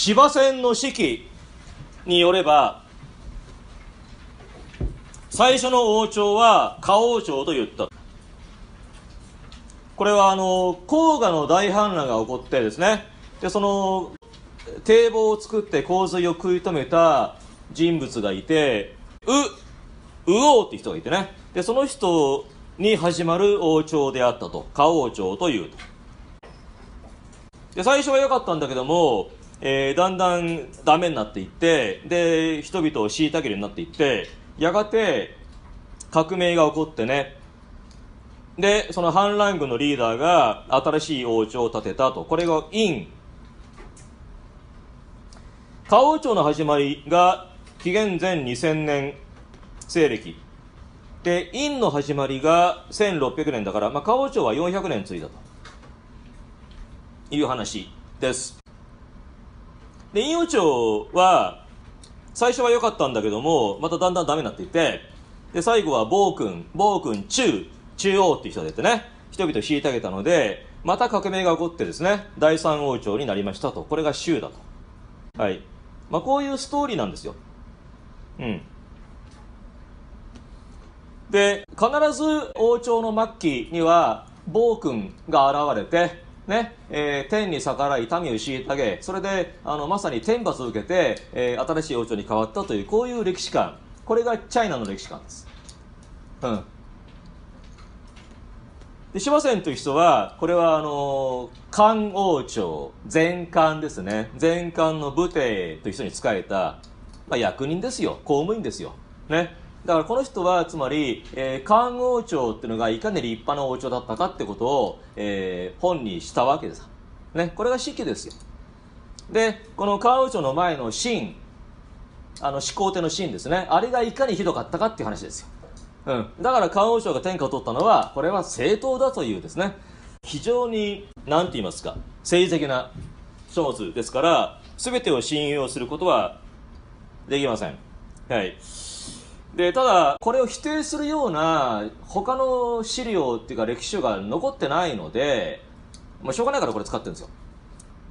司馬の指揮によれば最初の王朝は花王朝と言ったこれはあの黄河の大氾濫が起こってですねでその堤防を作って洪水を食い止めた人物がいてうう王って人がいてねでその人に始まる王朝であったと花王朝というとで最初は良かったんだけどもえー、だんだんダメになっていってで人々を虐げるようになっていってやがて革命が起こってねでその反乱軍のリーダーが新しい王朝を建てたとこれが陰花王朝の始まりが紀元前2000年西暦で陰の始まりが1600年だから、まあ、花王朝は400年ついだという話ですで、陰陽町は、最初は良かったんだけども、まただんだんダメになっていて、で、最後は暴君、暴君中、中央っていう人出てね、人々をあげたので、また革命が起こってですね、第三王朝になりましたと。これが州だと。はい。まあ、こういうストーリーなんですよ。うん。で、必ず王朝の末期には、暴君が現れて、ね、えー、天に逆らい、民を虐げ、それで、あの、まさに天罰を受けて、えー、新しい王朝に変わったという、こういう歴史観。これがチャイナの歴史観です。うん。で、芝遷という人は、これはあの、漢王朝、前漢ですね。前漢の武帝という人に仕えた、まあ、役人ですよ。公務員ですよ。ね。だからこの人はつまり、えー、漢王朝っていうのがいかに立派な王朝だったかってことを、えー、本にしたわけです。ね、これが四季ですよ。で、この漢王朝の前の秦、あの始皇帝の秦ですね、あれがいかにひどかったかっていう話ですよ。うん、だから漢王朝が天下を取ったのは、これは正当だというですね、非常に、なんて言いますか、政治的な書物ですから、全てを信用することはできません。はい。でただこれを否定するような他の資料っていうか歴史書が残ってないので、まあ、しょうがないからこれ使ってるんですよ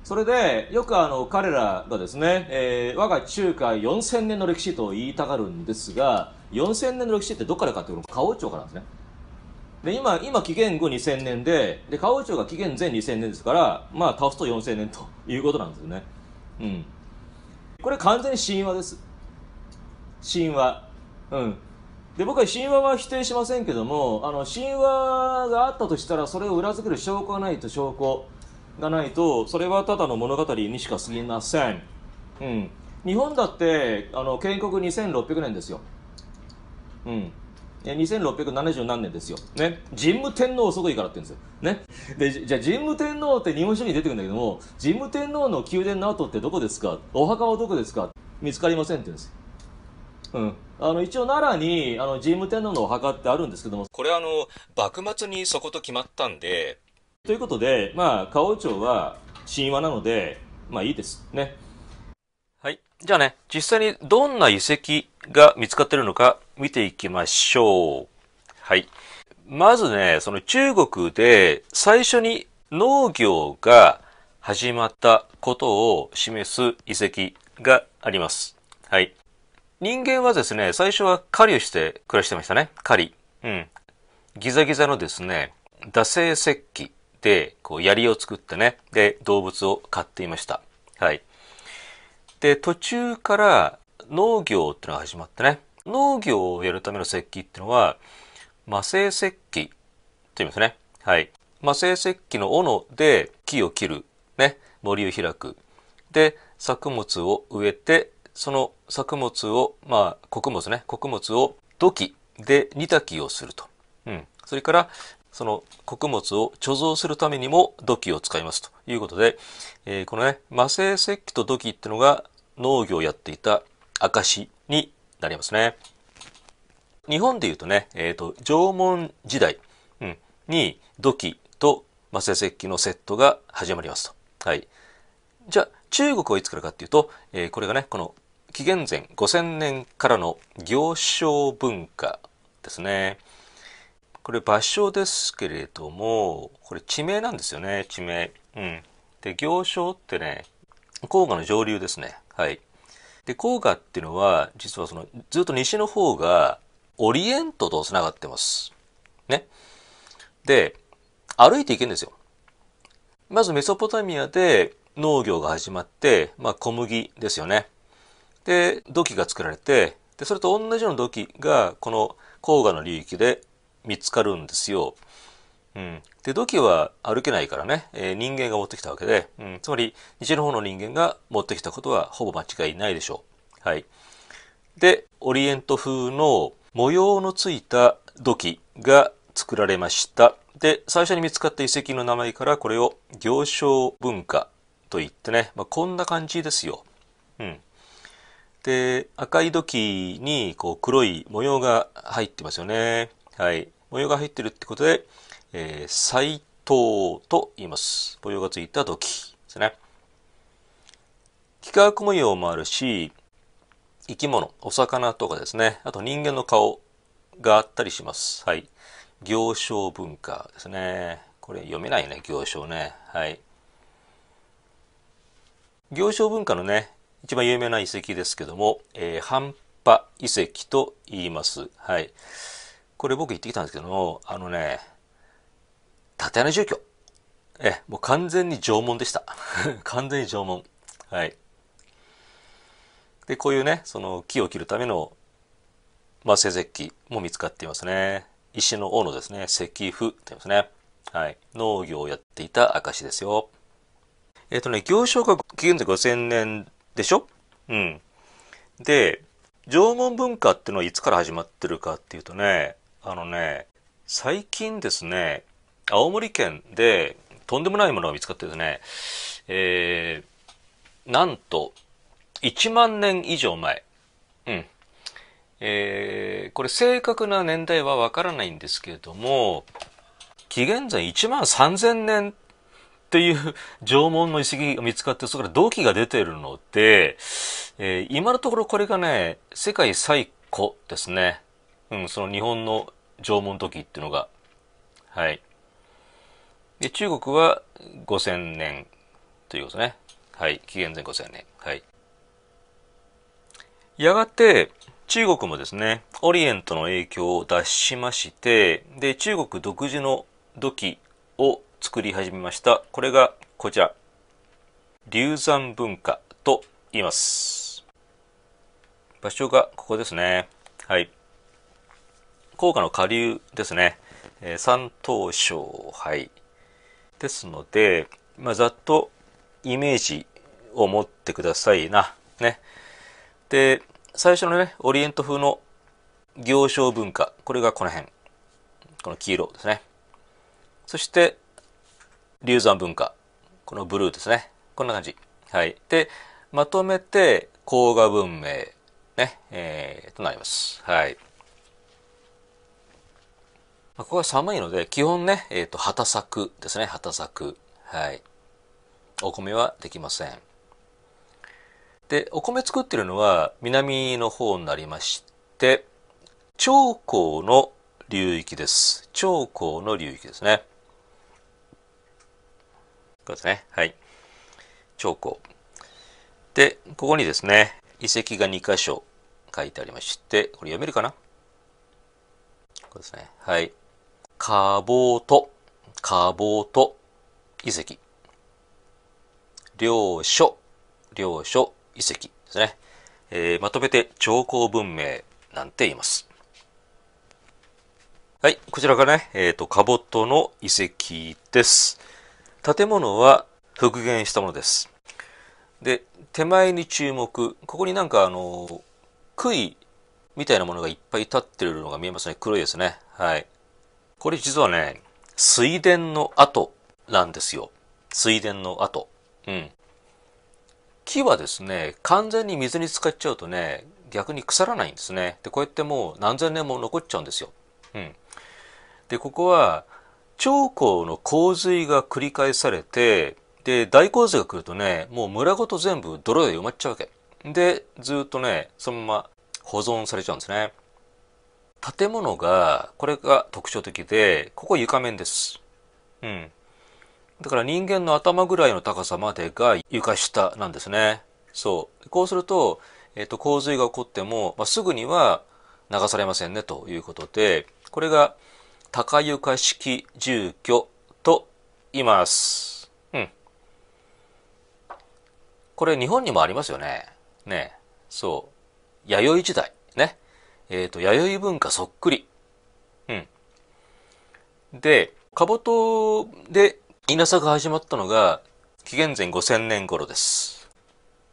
それでよくあの彼らがですね、えー、我が中華4000年の歴史と言いたがるんですが4000年の歴史ってどっからかっていうの花王朝からなんですねで今今紀元後2000年でで花王朝が紀元前2000年ですからまあ倒すと4000年ということなんですよねうんこれ完全に神話です神話うんで僕は神話は否定しませんけどもあの神話があったとしたらそれを裏付ける証拠がないと証拠がないとそれはただの物語にしか過ぎません、うん、日本だってあの建国2600年ですよ、うん、え2670何年ですよ、ね、神武天皇いいからって言うんですよ、ね、でじゃあ神武天皇って日本書に出てくるんだけども神武天皇の宮殿の跡ってどこですかお墓はどこですか見つかりませんって言うんですよ、うんあの一応奈良にあの神武天皇のお墓ってあるんですけどもこれはあの幕末にそこと決まったんでということでまあ花王町は神話なのでまあいいですねはいじゃあね実際にどんな遺跡が見つかってるのか見ていきましょうはいまずねその中国で最初に農業が始まったことを示す遺跡がありますはい人間はですね、最初は狩りをして暮らしてましたね。狩り。うん。ギザギザのですね、惰性石器で、こう、槍を作ってね、で、動物を飼っていました。はい。で、途中から農業ってのが始まってね、農業をやるための石器ってのは、魔性石器って言いますね。はい。魔性石器の斧で木を切る、ね、森を開く。で、作物を植えてその作物を、まあ、穀物ね、穀物を土器で煮炊きをすると。うん。それから、その穀物を貯蔵するためにも土器を使いますということで、えー、このね、魔性石器と土器っていうのが農業をやっていた証になりますね。日本で言うとね、えっ、ー、と、縄文時代、うん、に土器と魔性石器のセットが始まりますと。はい。じゃあ、中国はいつからかっていうと、えー、これがね、この紀元前5000年からの行商文化ですね。これ場所ですけれども、これ地名なんですよね、地名。うん。で、行商ってね、黄河の上流ですね。はい。で、黄河っていうのは、実はその、ずっと西の方が、オリエントと繋がってます。ね。で、歩いていけんですよ。まずメソポタミアで農業が始まって、まあ小麦ですよね。で土器が作られてでそれと同じような土器がこの黄河の流域で見つかるんですよ。うん、で土器は歩けないからね、えー、人間が持ってきたわけで、うん、つまり西の方の人間が持ってきたことはほぼ間違いないでしょう。はい、でオリエント風の模様のついた土器が作られました。で最初に見つかった遺跡の名前からこれを行商文化といってね、まあ、こんな感じですよ。うん、で、赤い土器にこう黒い模様が入ってますよね。はい。模様が入ってるってことで、えー、斎藤と言います。模様がついた土器ですね。幾何学模様もあるし、生き物、お魚とかですね、あと人間の顔があったりします。はい。行商文化ですね。これ読めないね、行商ね。はい。行商文化のね、一番有名な遺跡ですけども、えー、半端遺跡と言います。はい。これ僕行ってきたんですけども、あのね、縦穴住居。え、もう完全に縄文でした。完全に縄文。はい。で、こういうね、その木を切るための、まあ、製石器も見つかっていますね。石の王のですね、石符って言いますね。はい。農業をやっていた証ですよ。えっ、ー、とね、行商が紀元前5000年でしょうん。で、縄文文化ってのはいつから始まってるかっていうとね、あのね、最近ですね、青森県でとんでもないものが見つかってですね、えー、なんと、1万年以上前。うん。えー、これ正確な年代はわからないんですけれども、紀元前1万3000年っていう縄文の遺跡が見つかってそこから土器が出てるので、えー、今のところこれがね世界最古ですね、うん、その日本の縄文土器っていうのがはいで中国は5000年ということですねはい紀元前5000年はいやがて中国もですねオリエントの影響を脱しましてで中国独自の土器を作り始めましたこれがこちら流山文化と言います場所がここですねはい高架の下流ですね、えー、山東省はいですので、まあ、ざっとイメージを持ってくださいなねで最初のねオリエント風の行商文化これがこの辺この黄色ですねそして流産文化。このブルーですね。こんな感じ。はい。で、まとめて、甲賀文明、ね、えー、となります。はい。ここは寒いので、基本ね、えっ、ー、と、畑作ですね。畑作。はい。お米はできません。で、お米作ってるのは南の方になりまして、長江の流域です。長江の流域ですね。ことですね。はい。長江。で、ここにですね、遺跡が2箇所書いてありまして、これ読めるかなここですね。はい。カボート、カボート遺跡。領書、領書遺跡ですね。えー、まとめて長江文明なんて言います。はい、こちらがね、えっ、ー、と、カボットの遺跡です。建物は復元したものです。で、手前に注目。ここになんかあの、杭みたいなものがいっぱい立ってるのが見えますね。黒いですね。はい。これ実はね、水田の跡なんですよ。水田の跡。うん。木はですね、完全に水に浸かっちゃうとね、逆に腐らないんですね。で、こうやってもう何千年も残っちゃうんですよ。うん。で、ここは、長江の洪水が繰り返されて、で、大洪水が来るとね、もう村ごと全部泥で埋まっちゃうわけ。で、ずっとね、そのまま保存されちゃうんですね。建物が、これが特徴的で、ここ床面です。うん。だから人間の頭ぐらいの高さまでが床下なんですね。そう。こうすると、えっと、洪水が起こっても、まあ、すぐには流されませんねということで、これが高床式住居と言います。うん。これ日本にもありますよね。ね。そう。弥生時代。ね。えっ、ー、と、弥生文化そっくり。うん。で、カボトで稲作が始まったのが、紀元前5000年頃です。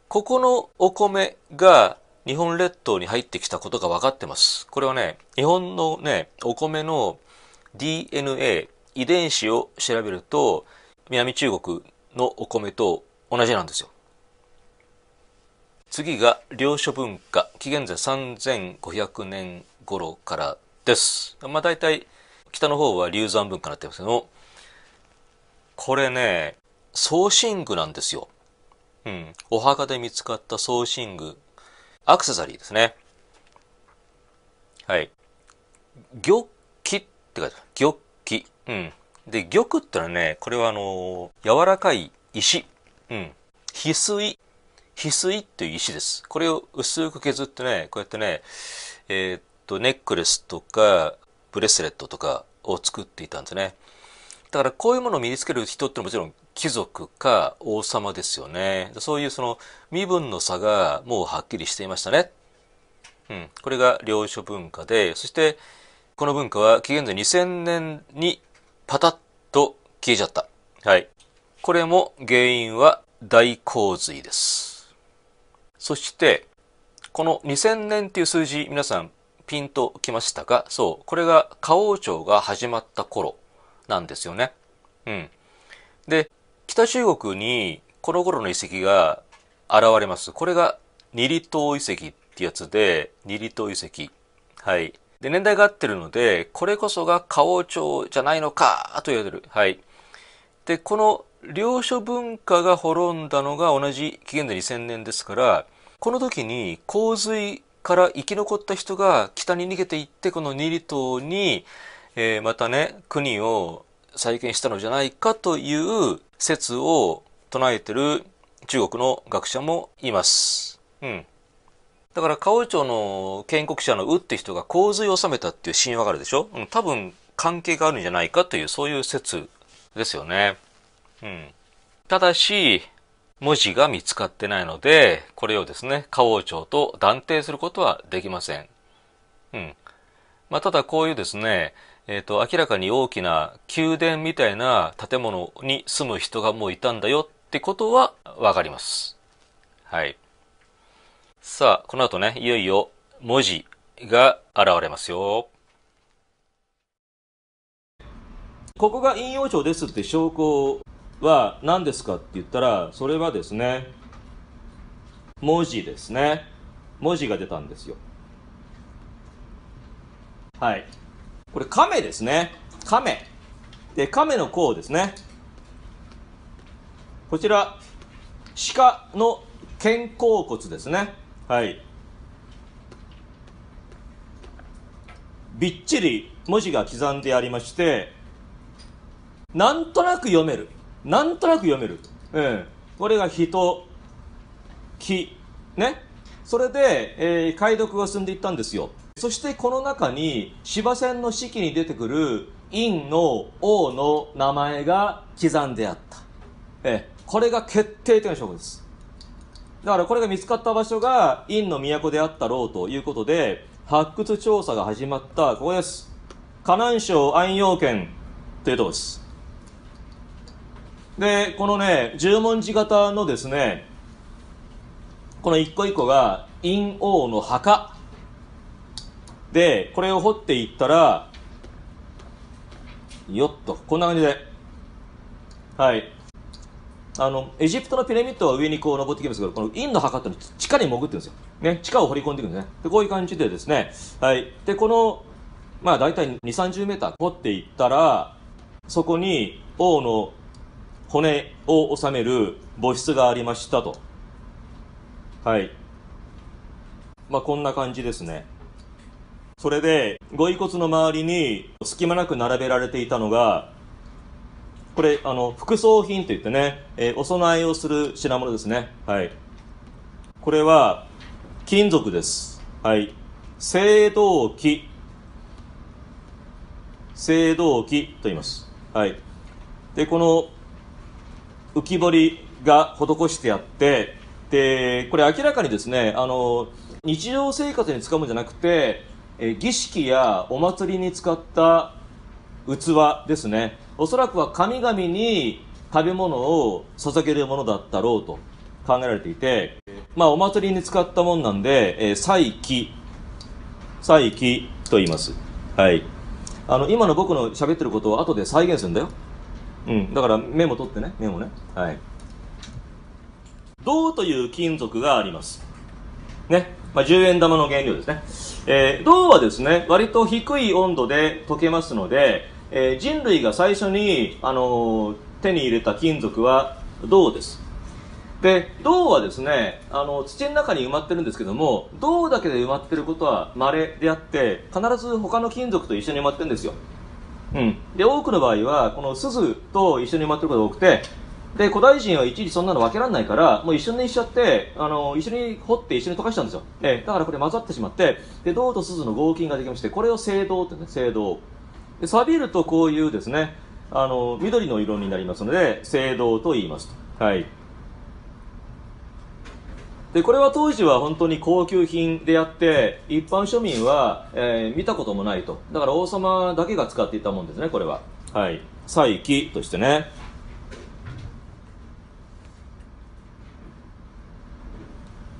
ここのお米が日本列島に入ってきたことが分かってます。これはね、日本のね、お米の DNA 遺伝子を調べると南中国のお米と同じなんですよ。次が領書文化紀元前3500年頃からです。まあ大体北の方は流山文化になってますけどもこれね送信具なんですよ。うん。お墓で見つかった送信具アクセサリーですね。はい。玉って書いてある。玉器。うん。で、玉ってのはね、これはあのー、柔らかい石。うん。翡翠。翡翠っていう石です。これを薄く削ってね、こうやってね、えー、っと、ネックレスとか、ブレスレットとかを作っていたんですね。だからこういうものを身につける人ってのはもちろん貴族か王様ですよね。そういうその身分の差がもうはっきりしていましたね。うん。これが領書文化で、そして、この文化は紀元前2000年にパタッと消えちゃった。はい。これも原因は大洪水です。そして、この2000年っていう数字、皆さんピンときましたかそう。これが、花王朝が始まった頃なんですよね。うん。で、北中国にこの頃の遺跡が現れます。これが、ニリ島遺跡ってやつで、ニリ島遺跡。はい。で、年代が合ってるので、これこそが花王朝じゃないのかと言われる。はい。で、この領書文化が滅んだのが同じ紀元前2000年ですから、この時に洪水から生き残った人が北に逃げていって、このニリ島に、えー、またね、国を再建したのじゃないかという説を唱えてる中国の学者もいます。うん。だから、カオ町の建国者のウって人が洪水を治めたっていう神話があるでしょ、うん、多分関係があるんじゃないかという、そういう説ですよね。うん。ただし、文字が見つかってないので、これをですね、花王朝と断定することはできません。うん。まあ、ただこういうですね、えっ、ー、と、明らかに大きな宮殿みたいな建物に住む人がもういたんだよってことはわかります。はい。さあ、この後ね、いよいよ文字が現れますよ。ここが引用書ですって証拠は何ですかって言ったら、それはですね、文字ですね。文字が出たんですよ。はい。これ、亀ですね。亀。で、亀の甲ですね。こちら、鹿の肩甲骨ですね。はいびっちり文字が刻んでありましてなんとなく読めるなんとなく読める、うん、これが人木ねそれで、えー、解読が進んでいったんですよそしてこの中に芝線の式に出てくる陰の王の名前が刻んであった、えー、これが決定的な証拠ですだからこれが見つかった場所が陰の都であったろうということで発掘調査が始まったここです河南省安陽県というとこですでこのね十文字型のですねこの一個一個が陰王の墓でこれを掘っていったらよっとこんな感じではいあのエジプトのピラミッドは上にこう登ってきますけどこのインの墓っての地下に潜ってるんですよ、ね、地下を掘り込んでいくんですねでこういう感じでですね、はい、でこの、まあ、大体2 3 0メーター掘っていったらそこに王の骨を収める墓室がありましたとはいまあこんな感じですねそれでご遺骨の周りに隙間なく並べられていたのがこれ、あの、副葬品といってね、えー、お供えをする品物ですね。はい。これは、金属です。はい。青銅器。青銅器と言います。はい。で、この浮き彫りが施してあって、で、これ明らかにですね、あの、日常生活に使うんじゃなくて、え儀式やお祭りに使った器ですねおそらくは神々に食べ物を捧げるものだったろうと考えられていて、まあ、お祭りに使ったもんなんで、えー、祭器祭器と言いますはいあの今の僕の喋ってることを後で再現するんだようんだからメモ取ってねメモねはい銅という金属がありますね、まあ、10円玉の原料ですね、えー、銅はですね割と低い温度で溶けますのでえー、人類が最初に、あのー、手に入れた金属は銅です。で、銅はですね、あの、土の中に埋まってるんですけども、銅だけで埋まってることは稀であって、必ず他の金属と一緒に埋まってるんですよ。うん。で、多くの場合は、この鈴と一緒に埋まってることが多くて、で、古代人は一時そんなの分けられないから、もう一緒にしちゃって、あの、一緒に掘って一緒に溶かしたんですよ。え、だからこれ混ざってしまって、で、銅と鈴の合金ができまして、これを青銅ってね、青銅。で錆びるとこういうですねあの緑の色になりますので青銅と言いますと、はい、でこれは当時は本当に高級品であって一般庶民は、えー、見たこともないとだから王様だけが使っていたもんですねこれははい彩起としてね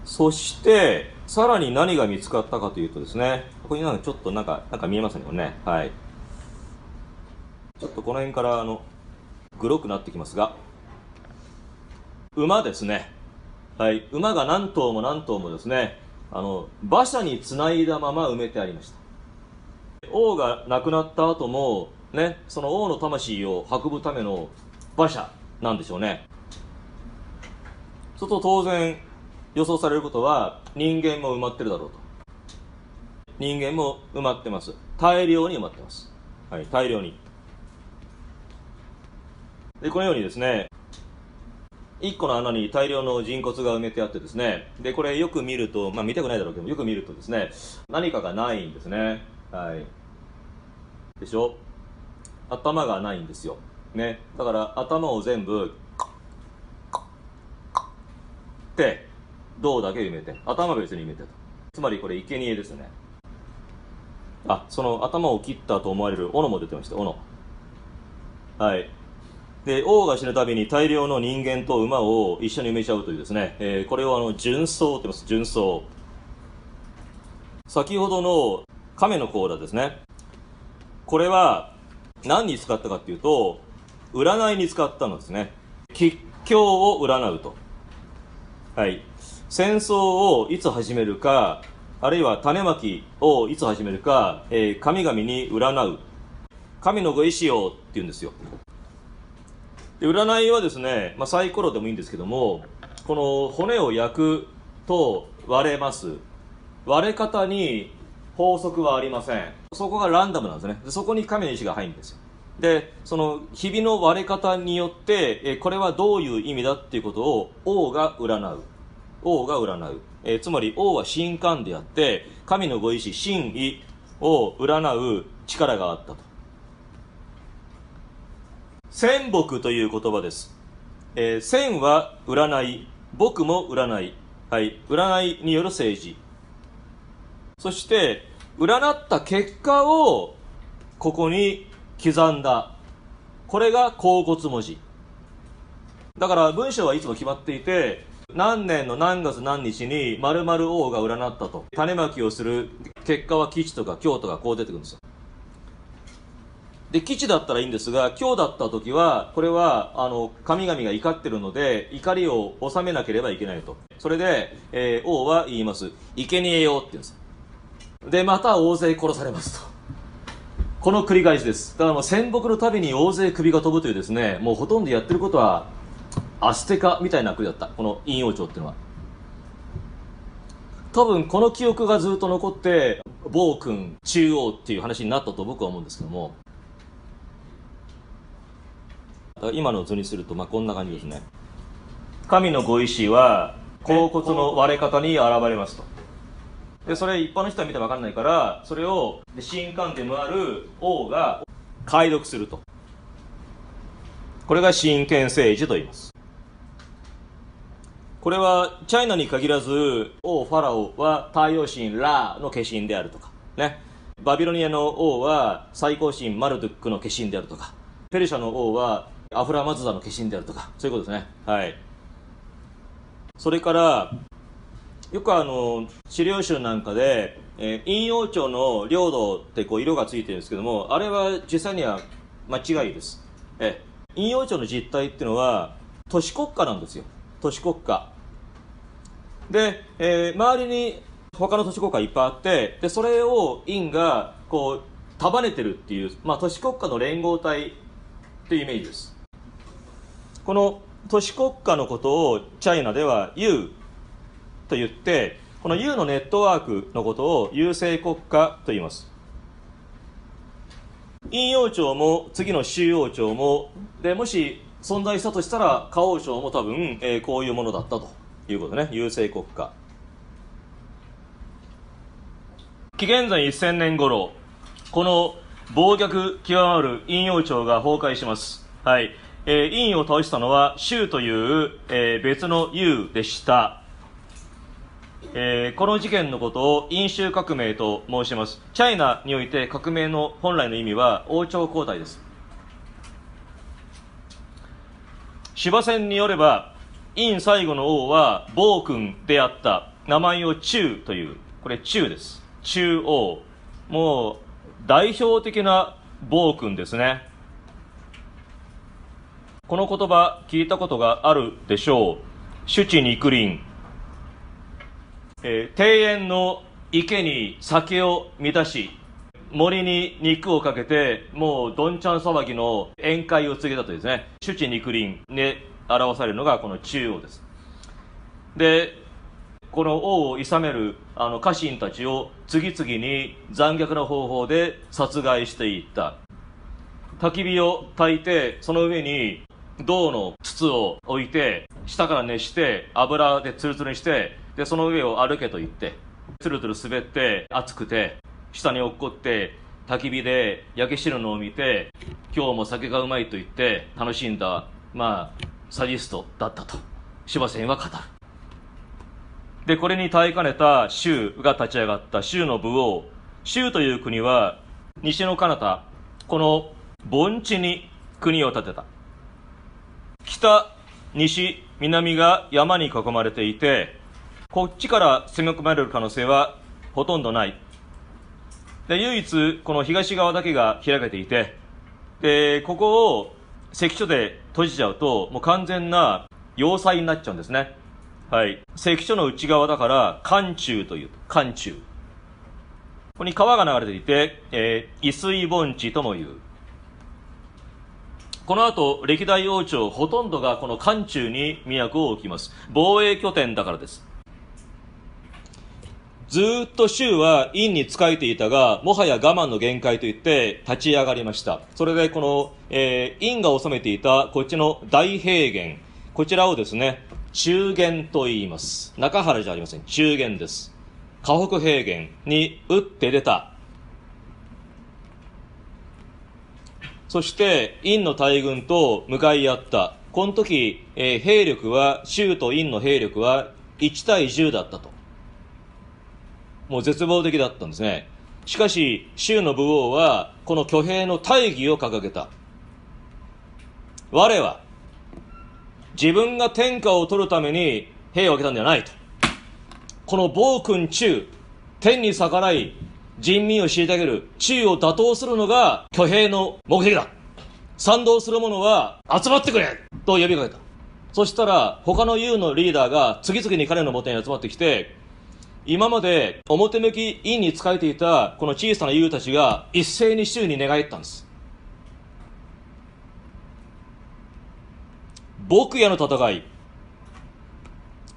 そしてさらに何が見つかったかというとですねここになんかちょっとなんかなんか見えますねこれねはいちょっとこの辺からあのグロくなってきますが馬ですねはい馬が何頭も何頭もですねあの馬車につないだまま埋めてありました王が亡くなった後もねその王の魂を運ぶための馬車なんでしょうねそうすると当然予想されることは人間も埋まってるだろうと人間も埋まってます大量に埋まってます、はい、大量にでこのようにですね1個の穴に大量の人骨が埋めてあってですねでこれよく見るとまあ見たくないだろうけどよく見るとですね何かがないんですねはいでしょ頭がないんですよねだから頭を全部って銅だけ埋めて頭別に埋めてとつまりこれ生贄ですねあその頭を切ったと思われる斧も出てました斧はいで王が死ぬたびに大量の人間と馬を一緒に埋めちゃうというですね、えー、これをあの純層って言います純層先ほどの亀の甲羅ですねこれは何に使ったかっていうと占いに使ったのですね吉凶を占うとはい戦争をいつ始めるかあるいは種まきをいつ始めるか、えー、神々に占う神のご意志をって言うんですよで占いはですね、まあ、サイコロでもいいんですけどもこの骨を焼くと割れます割れ方に法則はありませんそこがランダムなんですねでそこに神の意志が入るんですよでそのひびの割れ方によってえこれはどういう意味だっていうことを王が占う王が占う、えつまり王は神官であって神のご意志神意を占う力があったと仙木という言葉です。えー、仙は占い、僕も占い。はい。占いによる政治。そして、占った結果を、ここに刻んだ。これが甲骨文字。だから文章はいつも決まっていて、何年の何月何日に〇〇王が占ったと。種まきをする結果は吉とか京とかこう出てくるんですよ。で、基地だったらいいんですが、今日だった時は、これは、あの、神々が怒ってるので、怒りを収めなければいけないと。それで、えー、王は言います。生贄よって言うんです。で、また大勢殺されますと。この繰り返しです。だからもう戦国のたびに大勢首が飛ぶというですね、もうほとんどやってることは、アステカみたいな国だった。この陰陽町っていうのは。多分この記憶がずっと残って、暴君中央っていう話になったと僕は思うんですけども、今の図にすると、まあ、こんな感じですね神のご意志は甲骨の割れ方に現れますとでそれ一般の人は見て分かんないからそれを神官でもある王が解読するとこれが神権政治と言いますこれはチャイナに限らず王ファラオは太陽神ラーの化身であるとかねバビロニアの王は最高神マルドゥックの化身であるとかペルシャの王はアフラマズダの化身であるとか、そういうことですね。はい。それから、よくあの、資料集なんかで、えー、陰陽鳥の領土ってこう色がついてるんですけども、あれは実際には間違いです。え、陰陽鳥の実態っていうのは、都市国家なんですよ。都市国家。で、えー、周りに他の都市国家いっぱいあって、で、それを陰がこう束ねてるっていう、まあ、都市国家の連合体っていうイメージです。この都市国家のことをチャイナでは U と言ってこの U のネットワークのことを優勢国家と言います陰陽町も次の州陽町もでもし存在したとしたら花王町も多分、えー、こういうものだったということね優勢国家紀元前1000年頃この暴虐極まる陰陽町が崩壊しますはいえー、陰を倒したのは衆という、えー、別の優でした、えー、この事件のことを陰衆革命と申しますチャイナにおいて革命の本来の意味は王朝交代です司馬戦によれば陰最後の王は暴君であった名前を中というこれ中です中王もう代表的な暴君ですねこの言葉聞いたことがあるでしょう主治肉林、えー、庭園の池に酒を満たし森に肉をかけてもうどんちゃん騒ぎの宴会を告げたとですね主治肉林で表されるのがこの中央ですでこの王を諌めるあの家臣たちを次々に残虐な方法で殺害していった焚き火を焚いてその上に銅の筒を置いて、下から熱して油でツルツルにして、で、その上を歩けと言って、ツルツル滑って熱くて、下に落っこって、焚き火で焼け汁のを見て、今日も酒がうまいと言って楽しんだ、まあ、サジストだったと、芝仙は語る。で、これに耐えかねた州が立ち上がった州の武王。州という国は、西の彼方、この盆地に国を建てた。北西南が山に囲まれていてこっちから攻め込まれる可能性はほとんどないで唯一この東側だけが開けていてでここを関所で閉じちゃうともう完全な要塞になっちゃうんですねはい関所の内側だから寒中という寒中ここに川が流れていて、えー、伊水盆地ともいうこの後歴代王朝ほとんどがこの漢中に都を置きます防衛拠点だからですずっと州は陰に仕えていたが、もはや我慢の限界といって立ち上がりました。それでこの、えー、陰が治めていたこっちの大平原、こちらをですね、中原と言います。中原じゃありません。中原です。河北平原に打って出たそして陰の大軍と向かい合った。この時、えー、兵力は、州と陰の兵力は1対10だったと。もう絶望的だったんですね。しかし、州の武王は、この挙兵の大義を掲げた。我は、自分が天下を取るために兵を挙げたんではないと。この暴君中、天に逆らい、人民を虐げる、地位を打倒するのが挙兵の目的だ。賛同する者は集まってくれと呼びかけた。そしたら、他の U のリーダーが次々に彼の元に集まってきて、今まで表向き院に仕えていたこの小さな U たちが一斉に州に寝返ったんです。僕やの戦い。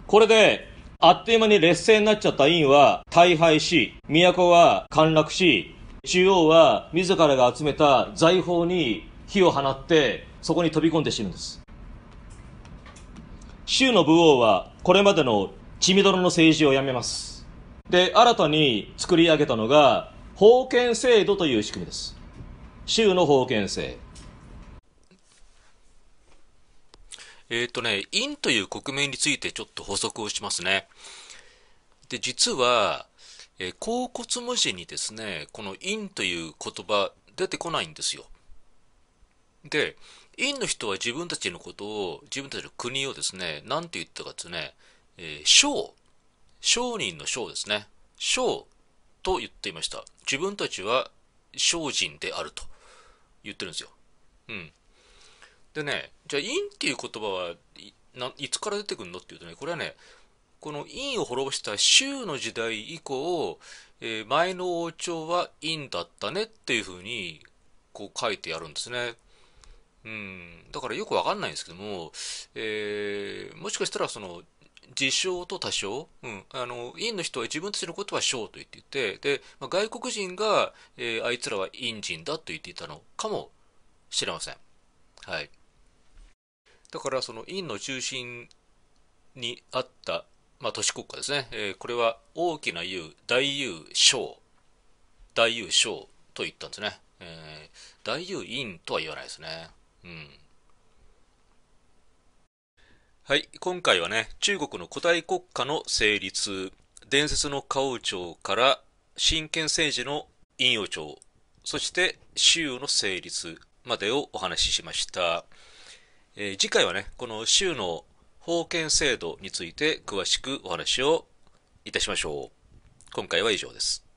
これであっという間に劣勢になっちゃった院は大敗し、都は陥落し、中央は自らが集めた財宝に火を放って、そこに飛び込んで死ぬんです。州の武王はこれまでの血みどろの政治をやめます。で、新たに作り上げたのが、封建制度という仕組みです。州の封建制。えっ、ー、とね、陰という国名についてちょっと補足をしますね。で、実は、えー、甲骨文字にですね、この陰という言葉出てこないんですよ。で、陰の人は自分たちのことを、自分たちの国をですね、なんて言ったかですね、えー、商、商人の商ですね。商と言っていました。自分たちは精進であると言ってるんですよ。うん。でね、じゃあ、陰っていう言葉はいいつから出てくるのっていうとね、これはね、この陰を滅ぼした周の時代以降、えー、前の王朝は陰だったねっていうふうにこう書いてあるんですね。うん、だからよくわかんないんですけども、えー、もしかしたらその自称と多称、うん、あの陰の人は自分たちのことは小と言っていてで、まあ、外国人が、えー、あいつらは陰人だと言っていたのかもしれません。はいだからその陰の中心にあった、まあ、都市国家ですね、えー、これは大きな雄、大雄小、大雄小と言ったんですね。えー、大雄陰とは言わないですね。うん。はい、今回はね、中国の古代国家の成立、伝説の花王朝から神権政治の陰陽朝、そして州の成立までをお話ししました。えー、次回はね、この州の封建制度について詳しくお話をいたしましょう。今回は以上です。